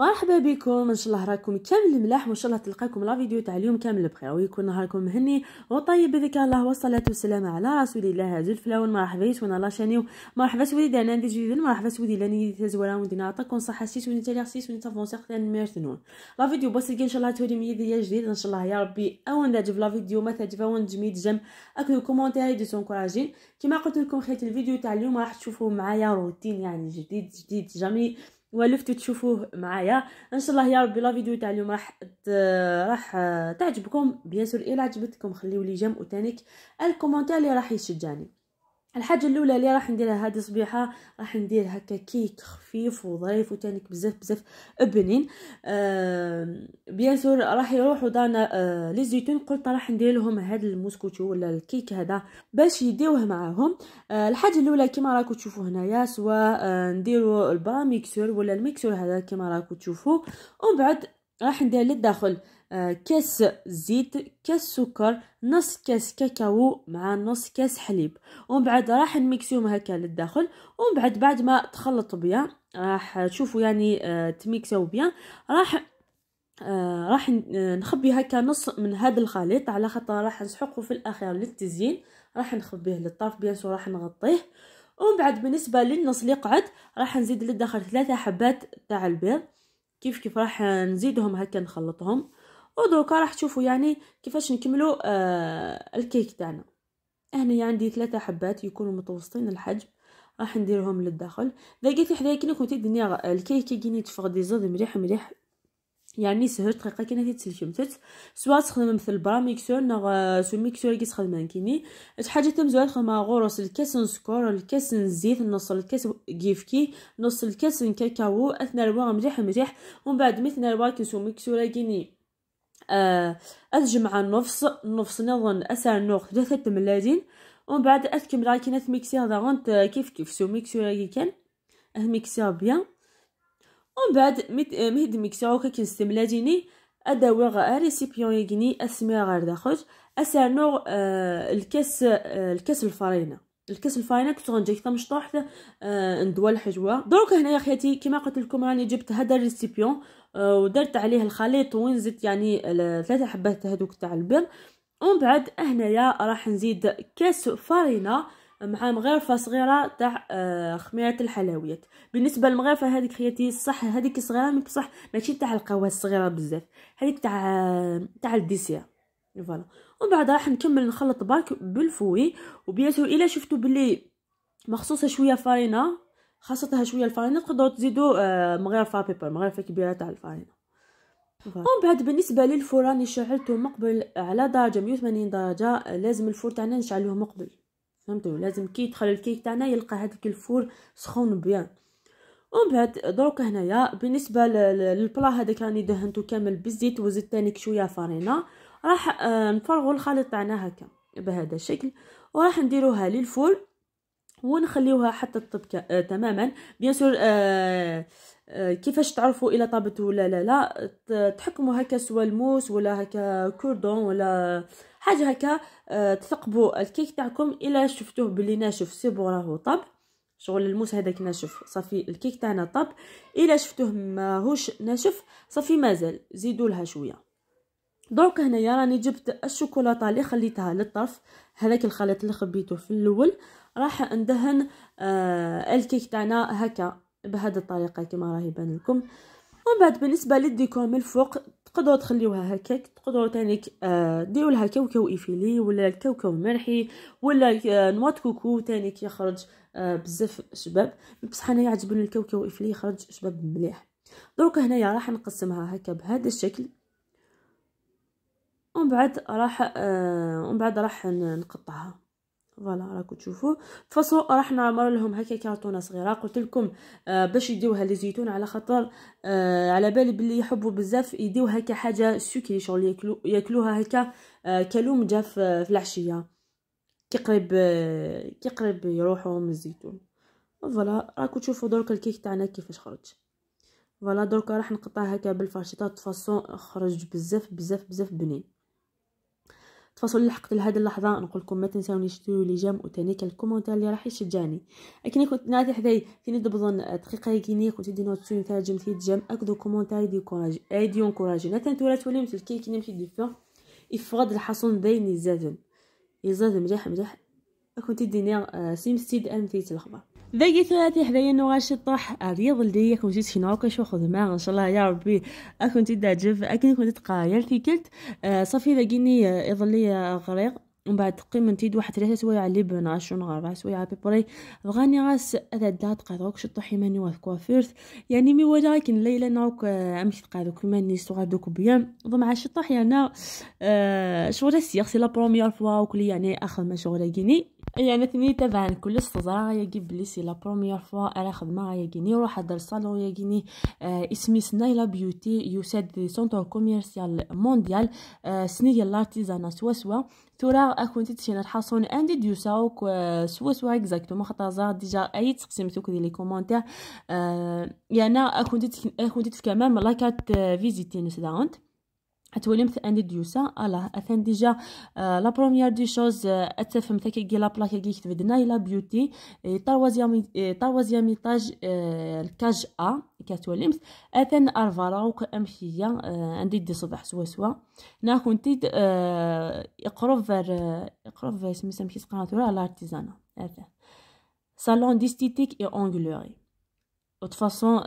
مرحبا بكم ان شاء الله راكم كامل ملاح وان شاء الله تلقاكم لا فيديو تاع اليوم كامل بخير ويكون نهاركم مهني وطيب بذكر الله والصلاه والسلام على رسول الله زول فلاون مرحبا يسونا لا شانيو مرحبا سويدي انا عندي جديد مرحبا سويدي لاني تزوالا ودي نعطيكم صحه سيس ونتا لي سيس ونتا فونسيغ تاع ميرتنون لا فيديو بس ان شاء الله تولي ميديا جديد ان شاء الله يا ربي اون داجب لا فيديو ما تعجب اون جميد جم اكلو كومونتير دي سونكوراجين كيما قلت لكم خيت الفيديو تاع اليوم راح تشوفوا معايا روتين يعني جديد جديد جميل ولفتو تشوفوه معايا ان شاء الله يا ربي لا فيديو تاع اليوم راح راح تعجبكم بيان سور الى عجبتكم خليو لي جيم وتانيك الكومونتير اللي راح يشجعني الحاجه الاولى اللي راح نديرها هذه صبيحه راح ندير هكا كيك خفيف وظريف وتانيك بزاف بزاف بنين آه بيان سور راح يروحوا دانا آه لي زيتون قلت راح ندير لهم هذا الموسكوتو ولا الكيك هذا باش يديوه معاهم آه الحاجه الاولى كما راكم تشوفوا هنايا سوا آه نديروا البراميكسور ميكسور ولا الميكسور هذا كما راكم تشوفوا ومن بعد راح ندير للداخل آه، كاس زيت كاس سكر نص كاس كاكاو مع نص كاس حليب ومن بعد راح نميكسيهم هكا للداخل ومن بعد بعد ما تخلط بيان راح تشوفوا يعني آه، تميكسيو بيان راح آه، راح نخبي هكا نص من هذا الخليط على خاطر راح نسحقه في الاخير للتزيين راح نخبيه للطرف بيان راح نغطيه ومن بعد بالنسبه للنص اللي قعد راح نزيد للداخل ثلاثه حبات تاع البيض كيف كيف راح نزيدهم هكا نخلطهم ودوكا راح تشوفوا يعني كيفاش نكملوا آه الكيك تاعنا هنا عندي ثلاثة حبات يكونوا متوسطين الحجم راح نديرهم للداخل لقيت حدايا كي كنت الدنيا آه، الكيك كي تفغ دي زود مليح مليح يعني سهر دقيقه كي تسلكمتت سواء تخدم مثل البراميكسور ميكسور نغ آه، سو ميكسور كي تخدم كيني الحاجه تم زوال خما غورس الكاس سكور الكاس زيت نص الكاس كيفكي نص الكاس كاكاو اثنا ربع مليح مليح ومن بعد مثل ربع كي سو ميكسور كيني أجمع آه، النفس النفس نظن أسعى نوق ثلاثة ملادين ومن بعد لكن غاكي هذا غنت كيف كيف سو ميكسيو غاكي كان أهميكسيها بيان ومن بعد آه، مهد ميكسيو هكا كنستملاديني أدوي غا أه، ريسيبيون يجني أسمي غير داخل أسعى نوق الكاس الكاس الفرينة الكاس الفاينه كنت غنجيك مشطوح ندوى الحجوه دروك هنايا خياتي كما قلت لكم راني جبت هذا الريسيبيون آه، ودرت عليه الخليط وين يعني ثلاثة حبات هذوك تاع البيض ومن بعد هنايا راح نزيد كاس فرينه مع مغرفه صغيره تاع آه، خميره الحلويات بالنسبه للمغرفه هذيك خياتي صح هذيك صغيره بصح ماشي تاع القهوه الصغيره بزاف هذيك تاع تاع الديسير فوالا ومن بعد راح نكمل نخلط برك بالفوي وبياسو الى الا شفتو بلي مخصوصه شويه فرينه خاصتها شويه الفاينل تقدروا تزيدوا آه، مغرفه بيبر مغرفه كبيره تاع الفاينل ومن بعد بالنسبه للفوران راني شعلته مقبل على درجه 180 درجه لازم الفور تاعنا نشعلوه مقبل فهمتوا لازم كي يدخل الكيك تاعنا يلقى هذاك الفور سخون بيان ومن بعد دروك هنايا بالنسبه للبلا هذاك راني دهنته كامل بالزيت وزدت تانيك شويه فرينه راح آه، نفرغوا الخليط تاعنا هكا بهذا الشكل وراح نديروها للفور ونخليوها حتى تطبك آه تماما بيان سور آه آه كيفاش تعرفوا الى طابت ولا لا لا تحكموا هكا سوا الموس ولا هكا كوردون ولا حاجه هكا آه تثقبوا الكيك تاعكم الى شفتوه بلي ناشف سي بون راهو طاب شغل الموس هذاك ناشف صافي الكيك تاعنا طاب الى شفتوه ماهوش ناشف صافي مازال زيدوا لها شويه دونك هنايا راني جبت الشوكولاته اللي خليتها للطرف هذاك الخليط اللي خبيته في الاول راح ندهن آه، الكيك تاعنا هكا بهذه الطريقه كما راهي بان لكم ومن بعد بالنسبه للديكور من الفوق تقدروا تخليوها هكاك تقدروا تانيك آه، ديروا لها كوكو ايفيلي ولا الكوكو مرحي ولا آه، نوات كوكو ثاني يخرج بزاف شباب بصح انا يعجبني الكوكو ايفيلي يخرج شباب مليح دروك هنايا راح نقسمها هكا بهذا الشكل ومن بعد راح ومن بعد راح نقطعها فوالا راكم تشوفوا فصو راح نعمر لهم هكا كارطونه صغيره قلت لكم آه باش يديوها للزيتون على خاطر آه على بالي بلي يحبوا بزاف يديو هكا حاجه سكري شغل ياكلو ياكلوها هكا آه كلوم في, في العشيه كيقرب آه كيقرب يروحوا من الزيتون فوالا راكم تشوفوا درك الكيك تاعنا كيفاش خرج فوالا درك راح نقطع هكا بالفرشيطه فاصون خرج بزاف بزاف بزاف بنين تفاصيل اللي حقت لهذه اللحظه نقول لكم ما تنساونيش ديروا لي جيم وتانيك الكومونتير اللي راح يشجعني اكني كنت نادي حداي تيني بظن دقيقه كيني كنت دينو تسوني تاع جمتي جيم اكدو كومونتير دي كوراجي ايدي اونكوراجي نتا نتورا تولي مثل كي كيني مشي فو يفقد الحصون بيني يزادن يزادن مليح مليح كنت نير سيم ستيد ام تيت الخبر ذيت هاتي حدايا نوغا الطرح رياض جيت كنتي تشنوكا شو خدمة ان شاء الله يا ربي اكنتي تعجب اكن كنت تقايل تيكلت آه صافي ذاكيني يظلي غريق ومن بعد نتيد واحد ثلاثة سوايع لي بناش ونغ ربع سوايع بيبري بغاني غاس اذا دا تقادوك شو طحي ماني واث كوافيرت يعني مي ولا لكن الليلة نوك امشي تقادوك ماني سوغا دوك بيان ضمع شطح يعني آه شغل السيغ سي لا بروميير فوا وكلي يعني اخر ما شغل جيني إيه، يعني ثني تبع كل صغرا يجي بلي سي لا بروميير فوا انا خدمه يجيني نروح هذا الصالون يجيني آه اسمي سنايلا بيوتي يساد دي سونتر كوميرسيال مونديال آه سنيه لارتيزانا سوا سوا تورا اكونتي تشينا الحصون عندي ديوساوك آه سوا سوا اكزاكتومون خاطر زار ديجا اي تقسم توك لي كومونتير آه يعني اكونتي اكونتي كمان لاكات إيه، فيزيتي نسداونت اتولمت اندي ديوسا الا اثان ديجا آه، لا بروميير دي شوز اتفهم تاكي لا بلاك آه، آه، كي كتبدنا لا بيوتي طروازيام طروازيام ايطاج الكاج ا كاتولمت اثان ارفالا وكامشيه عندي دي صباح سوا سوا نا كنتي إقروف فر فر سميتها مشيت قناتورا لارتيزانا اثان صالون ديستيتيك اي اونغلوري وتفاصون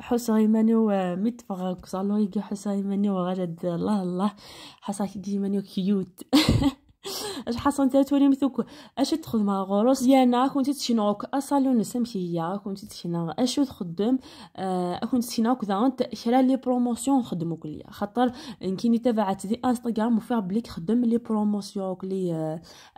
حسا يمانيو متفغ كسالون يجي حسا يمانيو غادي الله الله حسا يجي كيوت اش انت تولي مثلك اش تخدم غروس ديالنا كنتي تشنوك اصالون سمسيه كنتي تشنا اش تخدم آه كنت تشنا كذا انت شرا لي بروموسيون خدموك ليا خاطر كيني تبعت دي انستغرام وفير بليك خدم لي بروموسيون لي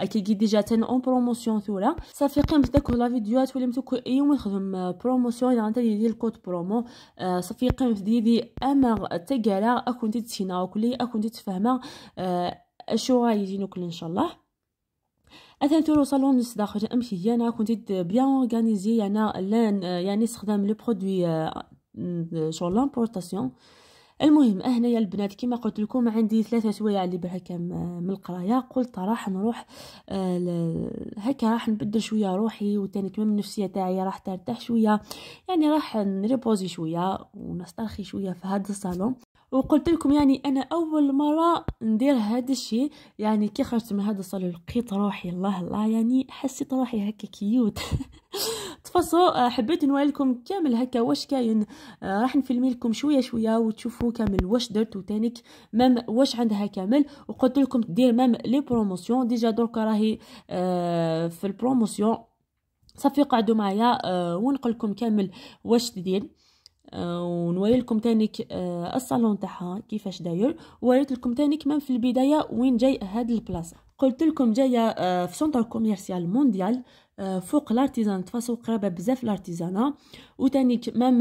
آه، كي ديجا تن اون بروموسيون ثولا صافي قيمت داك لا فيديو تولي اي يوم نخدم بروموسيون اذا انت يدير الكود برومو آه صافي قيمت ديدي امر تقالا كنتي تشنا كلي كنتي تفهمها آه شو يجي نوكل ان شاء الله اثنتو صالون نصداق امشي انا كنت بيان اورغانيزي انا لان يعني استخدام لو برودوي آه، شو لامبورطاسيون المهم هنايا البنات كما قلت لكم عندي ثلاثة سوايع اللي هكا آه، من القرايه قلت راح نروح آه، هكا راح نبدل شويه روحي وثاني كمان النفسيه تاعي راح ترتاح شويه يعني راح نريبوزي شويه ونسترخي شويه في هذا الصالون وقلت لكم يعني انا اول مره ندير هذا الشيء يعني كي خرجت من هذا الصالون لقيت روحي الله الله يعني حسيت روحي هكا كيوت تفصوا آه، حبيت لكم كامل هكا واش كاين آه، راح نفيلمي لكم شويه شويه وتشوفوا كامل واش درت وتانيك مام واش عندها كامل وقلت لكم دير مام لي بروموسيون ديجا دركا راهي آه، في البروموسيون صافي قعدوا معايا ونقول لكم كامل واش تدير آه، ونوري لكم تانيك آه، الصالون تاعها كيفاش داير وريت لكم تانيك كمان في البدايه وين جاي هاد البلاصه قلت لكم جايه آه، في سونتر كوميرسيال مونديال فوق الارتيزان تفاصو قرابه بزاف الارتيزانه وتاني مام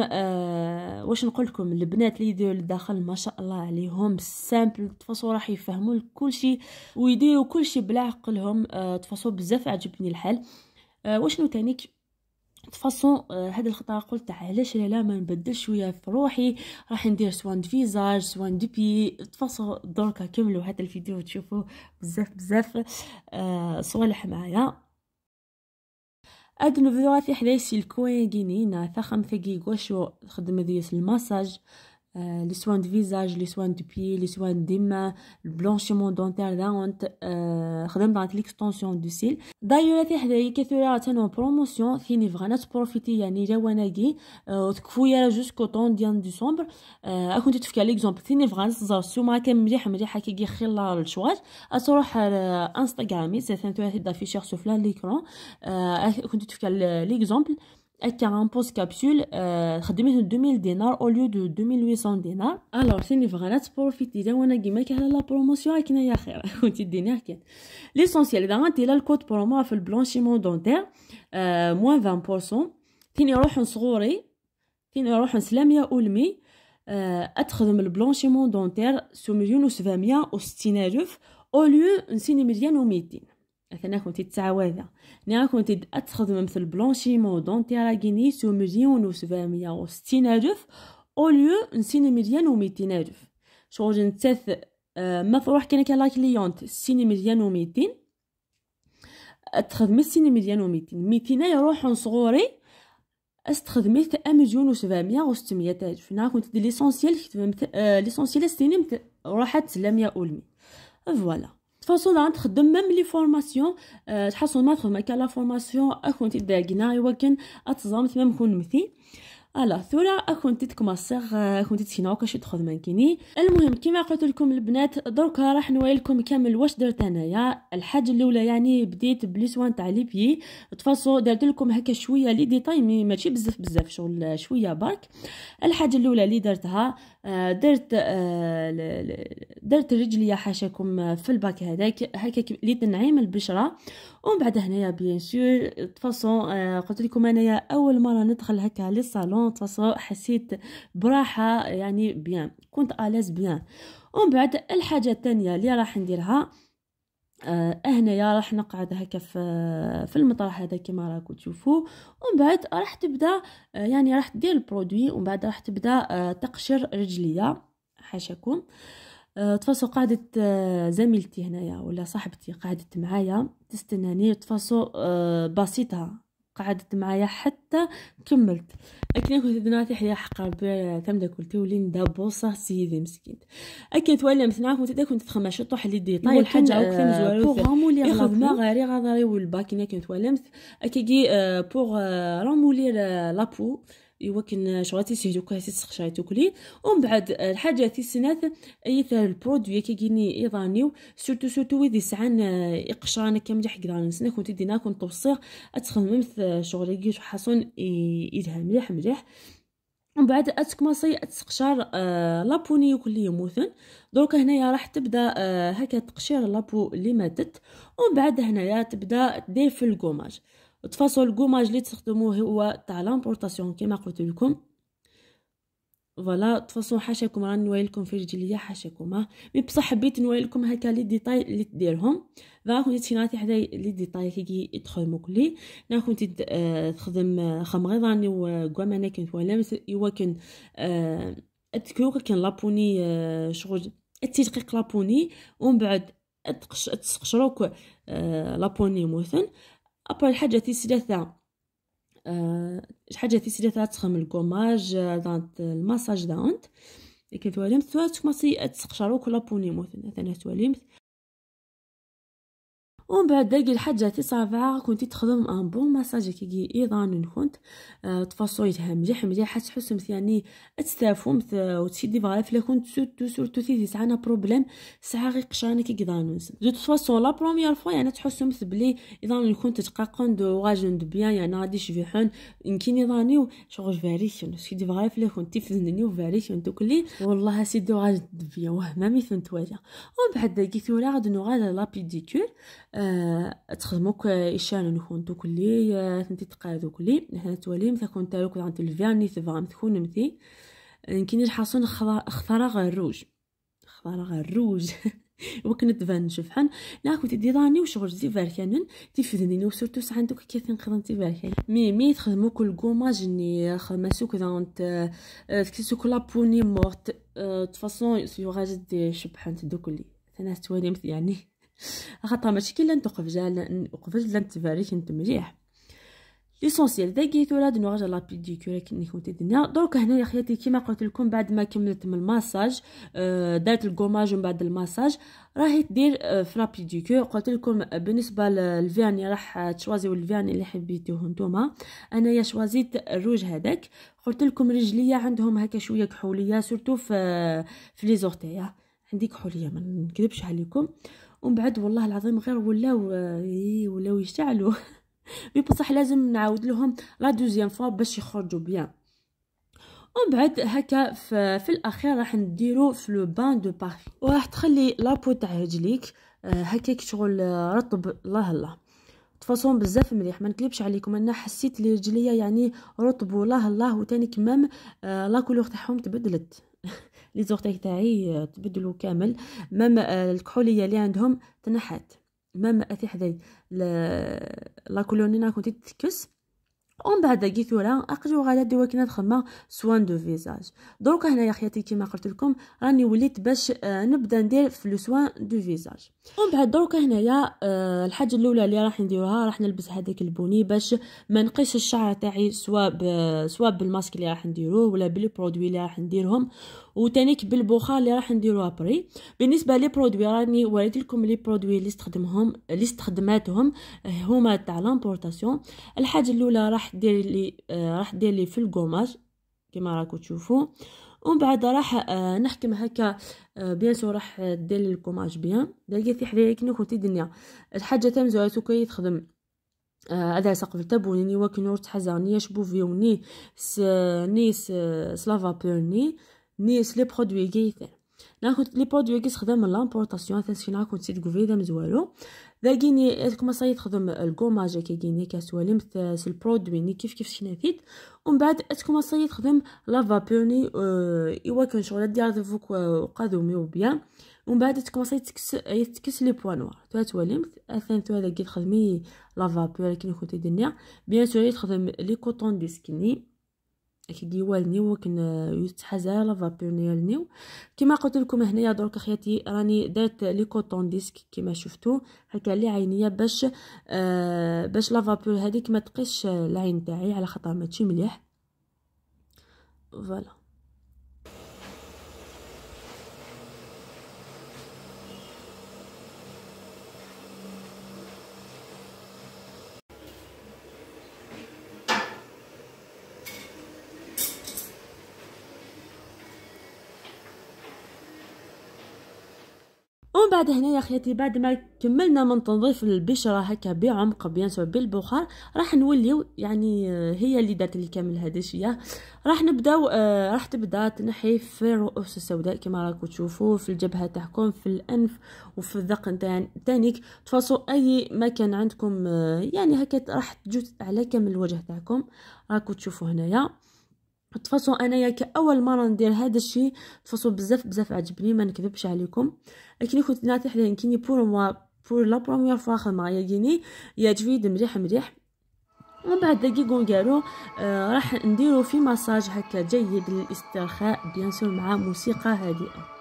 واش نقول لكم البنات اللي يديروا الداخل ما شاء الله عليهم سامبل تفاصو راح يفهموا كل شيء ويديروا كل شيء بلا عقلهم بزاف عجبني الحال واشنو تانيك فاصون آه، هذا الخطره قلت علاش لا لا ما نبدل شويه في روحي راح ندير سوان دو فيزاج سوان دو بي تفاصو دركا كملوا هذا الفيديو تشوفوه بزاف بزاف آه صوالح معايا هاد نوفيو في حدايسي الكوين جنينه فخم في كيكوشو خدم ديال الماساج لي سوان دو فيزاج لي سوان دو بي لي سوان دي مان البلونشيمون دونتير داونت خدمت عند ليكستونسيون دو سيل دايور تي حدايا كثيرة تانو بروموسيون ثيني فغانا تبروفيتي يعني جواناكي تكفويا جوسكو طون ديال ديسمبر كنت تفكي على ليكزومبل ثيني فغانا تزار سوما كان مليح مليح كي خيلا الشواج تروح انستغرامي سي ثلاثة دافيشيغ سوفلا ليكرون كنت تفكي على ليكزومبل هكا بوست كابسول خدمته 2000 دينار او ليو دو 2800 دينار الوغ سي ني فغانا تبروفيتي تا وانا كيما كهلا لا بروموسيون هاكنا يا خير كنتي ديني كان ليسونسيال اذا غنتي لا الكود برومو في البلونشيمون دونتير موان 20% تيني نروح صغوري تيني نروح نسلام يا اولمي اتخدم البلونشيمون دونتير سو مليون و 760000 او ليو نسيني مليون و 200 اثنا كنتي تتعوذ انا كنت اتخذ مثل بلونشيمون دونتيراغيني سو مليون و سبعمية و ستين الف ليو نسيني مليون و ميتين الف شغل ما مفروح كان لا كليونت سيني مليون و ميتين تخدمي سيني مليون و ميتين 200 يروحون صغوري استخدمت مليون و سبعمية و ستمية الف انا كنت دي ليسونسييل خدمت ليسونسيال سيني روحت لمية و فوالا فاصو عن تخدم ميم لي فورماسيون آه، تحصل ما تخدم كان لا فورماسيون اكون تداكنا يوكن اتزامت ميم كون مثي الا ثورا اكون تتكما صغ آه، اكون شنو كاش تخدم كيني المهم كيما قلت لكم البنات دركا راح نوريلكم كامل واش درت انايا الحاجه الاولى يعني بديت سوان تاع لي بيي تفاصو درت لكم هكا شويه لي ديتاي ماشي بزاف بزاف شغل آه، شويه برك الحاجه الاولى اللي درتها آه، درت آه، درت رجلي حاشاكم آه، في الباك هذاك هكا ليت نعيم البشره ومن بعد هنايا بيان سور تفاصون قلت لكم انايا اول مره ندخل هكا للصالون تفاصون حسيت براحه يعني بيان كنت اليز بيان ومن بعد الحاجه الثانيه اللي راح نديرها آه، هنايا راح نقعد هكا في في المطرح هذا كما راكم تشوفوا ومن بعد راح تبدا آه، يعني راح دير البرودوي ومن بعد راح تبدا آه، تقشر رجليا حاشاكم تفاصو قاعدة زميلتي هنايا ولا صاحبتي قعدت معايا تستناني تفاصوا بسيطة قعدت معايا حتى كملت اكن كنت دناتي حيا حقا تمدا كلتي ولين دابوصة سيدي مسكين اكيد تولي مثناك كنت كنت تخمى شي طوح اللي دي طيب الحاجه او كنت مزوال ياخذ ما غاري غادري والباك كنت ولمت اكيد بوغ رامولي لابو ايوا كن شغاتي سيهدوكا سخشاي توكلي ومن بعد آه، الحاجه تيسنات اي البرودوي كيني ايضانيو سورتو سورتو ويدي سعان آه، اقشان كم جا حق نسنا كنت دينا كنت توصيغ اتخمم في شغلي كي حصون يدها مليح مليح ومن بعد اتكماصي اتسقشار آه لابوني يوم وثن دروك هنايا راح تبدا آه، هكا تقشير لابو اللي ماتت ومن بعد هنايا تبدا دير في الكوماج تفاصل القماج اللي تستخدموه هو تاع لامبورطاسيون كيما قلت لكم فوالا تفاصلوا حاشاكم راني نوايلكم في رجليا حاشاكم مي بصح حبيت نوايلكم هكا لي ديتاي اللي تديرهم دا كنت نعطي حدا لي ديتاي كي يدخل كلي آه، آه، انا كنت تخدم خمغي راني وكوامانا انا كنت ولا ايوا كان آه، اتكوك كان لابوني شغل التدقيق لابوني ومن بعد تسقشروك لابوني موثن ابرا الحاجه تيسلثا أه حاجه تيسلثا تخم الكوماج دانت الماساج دانت كتوالمت توا تكمصي تسقشرو كلا بونيمو ثنا ثنا ومن بعد داك الحاجه تي صافا كنت تخدم ان بون ماساج كي ايضان كنت أه تفاصو مليح تحس مليح يعني تستافو وتشي دي فغاف لا كنت سورتو سورتو تي دي سعانا بروبليم ساعه غي قشاني كي ايضان دو تفاصو لا بروميير فوا يعني تحس مثل بلي ايضان كنت تقاقون دو واجن دو بيان يعني غادي شبيحون يمكن ايضاني شغل فاريشن سيدي فغاف لا كنت تفزنني وفاريشن دوكلي والله سيدي بيان دبيا وهمامي ثنت واجا ومن بعد داكي ثورا غادي نوغاد لا بيديكور آه، تخدموك إشان نكون كلي آه، تنتي تقادو كلي نحن تواليم تكون تاروك عن تلفيرني تفغم تكون مثي كيني الحصون خضر غير الروج خضر غير الروج وكنت تبان شفحن لا كنت دي ضاني وشغل زي فاركانن تيفدني سورتو ساعه دوك كي تنخدم تي فاركان مي مي تخدمو كل كوماج ني خماسو كذا انت آه، تكسو كلا بوني مورت تفاصون سيوغاج دي شبحن دوك لي ثلاث مثل يعني خاطر ماشي كي لنت قفجال لن لنت لن نتمليح ليسونسيال مليح ولا دنو غاجا لا بيديكور كي كنت دنا دروك هنايا خياتي كيما قلت لكم بعد ما كملت من الماساج دارت الكوماج من بعد الماساج راهي تدير في بيديكور قلت لكم بالنسبه للفياني راح تشوازيو الفيرني اللي حبيتوه نتوما انايا شوازيت الروج هذاك قلت لكم رجليا عندهم هكا شويه كحوليه سورتو في في لي زورتيا عندي كحوليه ما نكذبش عليكم آه ومن بعد والله العظيم غير ولاو آه، ولاو يشتعلوا مي بصح لازم نعاود لهم لا دوزيام فوا باش يخرجوا بيان ومن بعد هكا في, في الاخير راح نديرو في لو بان دو بارفي وراح تخلي لابو تاع رجليك آه، كي شغل آه، رطب الله الله تفاصون بزاف مليح ما نكذبش عليكم انا حسيت لي رجليا يعني رطبوا الله الله وتاني كمام لا كولور تاعهم تبدلت لي زورتي تاعي آه، تبدلوا كامل مام آه، الكحوليه اللي عندهم تنحت مام اتي حداي لا كولونينا كنت تكس اون بعد كي ثورا اقجو غالا دوك نخمم سوان دو فيزاج دروك هنايا خياتي كيما قلت لكم راني وليت باش آه، نبدا ندير في لو سوان دو فيزاج اون بعد دروك هنايا آه، الحاجه الاولى اللي راح نديروها راح نلبس هذاك البوني باش ما نقيش الشعر تاعي سوا سوا بالماسك اللي راح نديروه ولا بالبرودوي اللي راح نديرهم وتانيك بالبوخه اللي راح نديروه ابري بالنسبه لي برودوي راني وريت لكم لي برودوي اللي استخدمهم اللي استخدماتهم آه، هما تاع لامبورطاسيون الحاجه الاولى راح دير لي آه راح دير لي في الكوماج كما راكم تشوفوا ومن بعد راح آه نحكم هكا آه بيان سو راح دير لي الكوماج بيان لقيتي حدايا كي كنتي دنيا الحاجه تم زواتو كي تخدم آه، هذا سقف التابوني ني وكنور تحزا ني شبوفيو ني س ني سلافا بيرني ني لي برودوي كيثان ناخذ لي برودوي كي تخدم لامبورطاسيون لامبورطاسيون تنسينا كنت سيد كوفيدا مزوالو باغيني كما مصاي تخدم الكوماج كيغيني كسوالي البرودوي ني كيف كيف شنافيت ومن بعد كما مصاي تخدم لا فابوني ايوا كان شغل ديال فوك وقادومي وبيان ومن بعد تكمصي تكس يتكس لي بوا نوار تو توالمت اثان تو هذا كي تخدمي لا فابور كي كنت دنيا بيان سور تخدم لي كوطون دي سكيني كيديوال نيو كنيوز حاجه لافابور نيال نيو كما قلت لكم هنايا درك اخياتي راني درت لي كوطون ديسك كما شفتوا هكا لي عينيه باش آه باش لافابور هذيك ما تقيش العين تاعي على خاطر ماشي مليح فوالا ومن بعد هنا يا خياتي بعد ما كملنا من تنظيف البشره هكا بعمق بيان سو بالبخار راح نوليو يعني آه، هي اللي دارت لي كامل هذا الشيء راح نبداو آه، راح تبدا تنحي في الرؤوس السوداء كما راكم تشوفوا في الجبهه تاعكم في الانف وفي الذقن تانيك تفاصوا اي مكان عندكم آه، يعني هكا راح تجوز على كامل الوجه تاعكم راكم تشوفوا هنايا تفاصو انايا كاول مره ندير هذا الشيء تفاصو بزاف بزاف عجبني ما نكذبش عليكم لكن كنت ناتح حدا كيني بور موا بور لا بروميير فوا خدمه يا جيني يا تفيد مليح مليح ومن بعد دقيقون قالوا آه راح نديرو في مساج هكا جيد للاسترخاء بيان سور مع موسيقى هادئه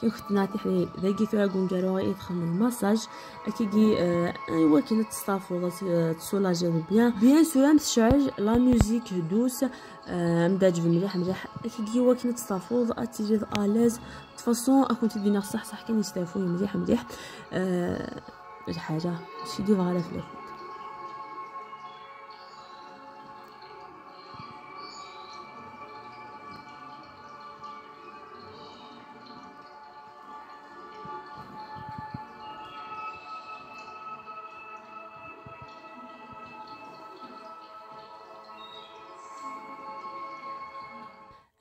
كنخدنا تحلي داكي كاغون كارو يدخل المساج اكيكي آه، ايوا كنا تستافو آه، تسولاجي بيان بيان سور متشعج لا ميوزيك هدوس آه، مداج مليح مليح اكيكي هو كنا تجي تيجي الاز تفاصون اكون تدينا صح صح يستافو مليح مليح الحاجه شي دي في الاخر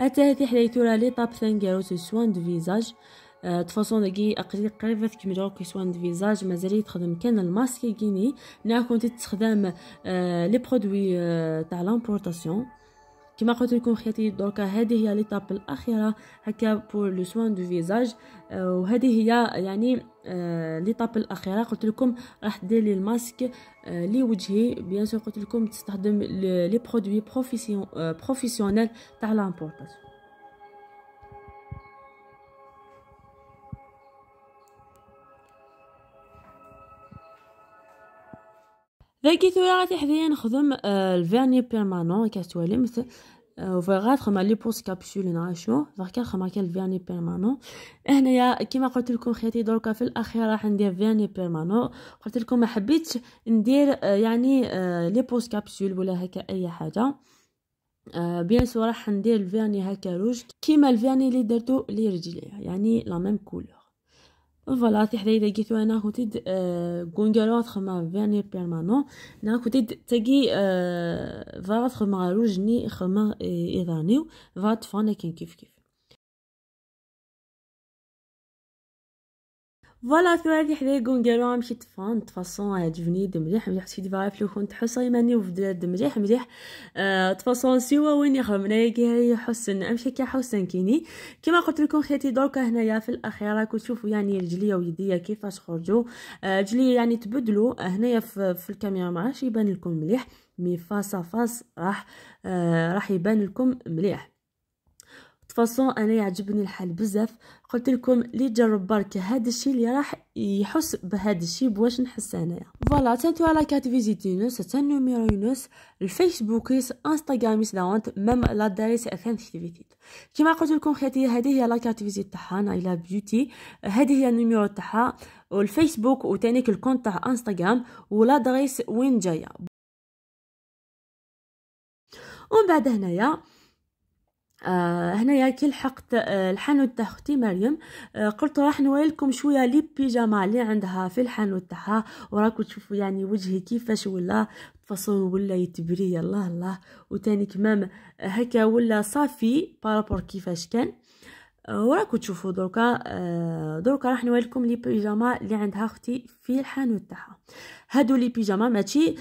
اتاتي لي طاب ثانكارو سو سوان دو فيزاج تفاصون آه، دقي قريب قريب تكمل روكي سوان فيزاج مازال تخدم كان الماسك كيني نا كنت تستخدم آه، لي برودوي آه، تاع لامبورطاسيون كما قلت لكم خياتي دركا هذه هي ليطاب الاخيره هكا بور لو سوان دو فيزاج وهذه هي يعني آه، ليطاب الاخيره قلت لكم راح دير لي الماسك آه، لوجهي بيان سور قلت لكم تستخدم لي برودوي بروفيسيونيل تاع لامبورطاسيون تولي غادي حذايا نخدم الفيرني بيرمانون كتولي مثل فغا خما لي بوس كابسول نعاشو فغا خما كان الفيرني بيرمانون هنايا كيما قلت لكم خياتي دركا في الاخير راح ندير فيرني بيرمانون قلت لكم ما حبيتش ندير يعني لي بوس كابسول ولا هكا اي حاجه بيان سو راح ندير الفيرني هكا روج كيما الفيرني اللي درتو لرجليا يعني لا ميم كولور فوالا تي حدا الى جيتو انا خوتي غونغارو اه خما فيرني بيرمانون انا خوتي تاكي اه فا خما روجني خما ايرانيو فات فانا كين كيف كيف فوالا في واحد قالو قالوا مشيت تفان تفاصون هاد الفنيد مليح مليح حسيت فيها في الكون تحس و وفداد مليح مليح أه تفاصون سوا وين يخرب منايا كي حسن امشي كي حسن كيني كيما قلت لكم خيتي دركا هنايا في الاخير راكو تشوفوا يعني رجليا ويديا كيفاش خرجوا رجليا أه يعني تبدلوا هنايا في, في الكاميرا ما يبان لكم مليح مي فاس فاس راح آه راح يبان لكم مليح فاصون انا يعجبني الحال بزاف قلت لكم اللي جرب برك هذا الشيء اللي راح يحس بهذا الشيء بواش نحس انايا فوالا تانتو على كات فيزيتينوس تان نوميرو يونس انستغرام انستغراميس داونت مام لا داريس اثان اكتيفيتيت كيما قلت لكم خياتي هذه هي لا كات فيزيت تاعها نايلا بيوتي هذه هي النيميرو تاعها والفيسبوك وتانيك الكونت تاع انستغرام ولا دريس وين جايه ومن بعد هنايا آه هنايا كي لحقت آه، الحانوت تاع اختي مريم آه، قلت راح نوريلكم شويه لي بيجاما اللي عندها في الحانوت تاعها وراكم تشوفوا يعني وجهي كيفاش ولا فصل ولا يتبري الله الله وتاني كمام هكا ولا صافي بارابور كيفاش كان آه، وراكم تشوفوا دركا دركا راح نوريكم لي بيجاما اللي عندها اختي في الحانوت تاعها هادو لي بيجاما ماشي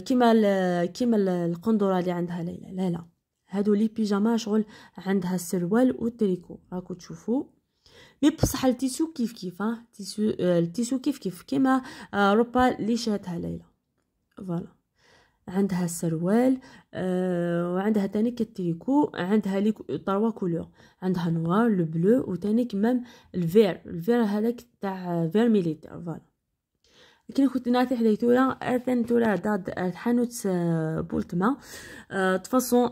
كيما كيما القندوره اللي عندها ليلى لا لا هادو لي بيجاما شغل عندها السروال والتريكو راكو تشوفو مي بصح التيسو كيف كيف ها تيسو آه، التيسو كيف كيف كيما آه، روبا لي شاتها ليلى فوالا عندها السروال آه، وعندها تانيك التريكو عندها لي طروا كولور عندها نوار لو بلو وتانيك مام الفير الفير هذاك تاع فير ميليتير فوالا كي كنت ناتي حدايتورا ارثن تورا داد حانوت بولتما آه تفاصون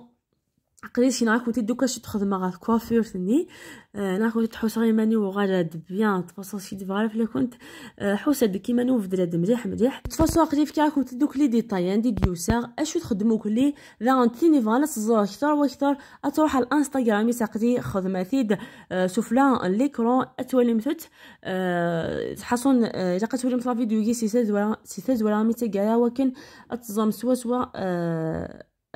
قريتي نهار كنتي دوكا شي تخدم مع الكوافير ثني آه، نهار كنت غير ماني وغاد بيان تفاصيل شي دفار فلا كنت آه، حوسد كيما نوف دراد مليح مليح تفاصيل في كي كنت دوك لي ديطاي عندي ديوسار اشو تخدمو كلي ذا تيني فانا تزور اكثر واكثر اتروح على الانستغرام ساقتي خدماتيد آه، سفلا ليكرون اتولي تحصون اذا الا تولي مثلا فيديو جي سي ساد ولا سي ولا ميتا كاع ولكن اتزام سوا سوا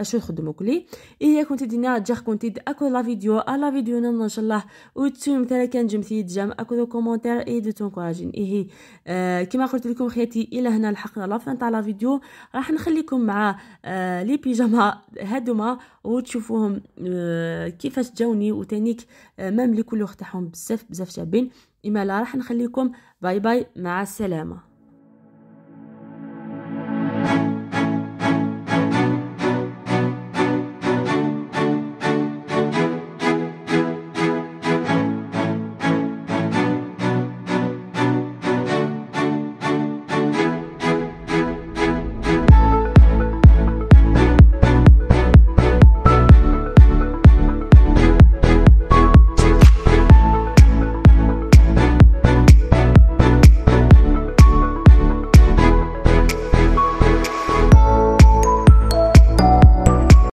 اش نخدمو كلي ايا كنتي دينا جاخ كنتي اكو لا فيديو لا فيديو ان شاء الله وتسوي مثلا كان جمتي جام اكو دو كومونتير اي دو تونكوراجين إيه،, ايه آه كيما قلت لكم خياتي الى هنا لحقنا لا فان تاع لا فيديو راح نخليكم مع آه لي بيجاما هادوما وتشوفوهم آه كيفاش جاوني وتانيك آه مام لي كلوغ تاعهم بزاف بزاف شابين اما لا راح نخليكم باي باي مع السلامه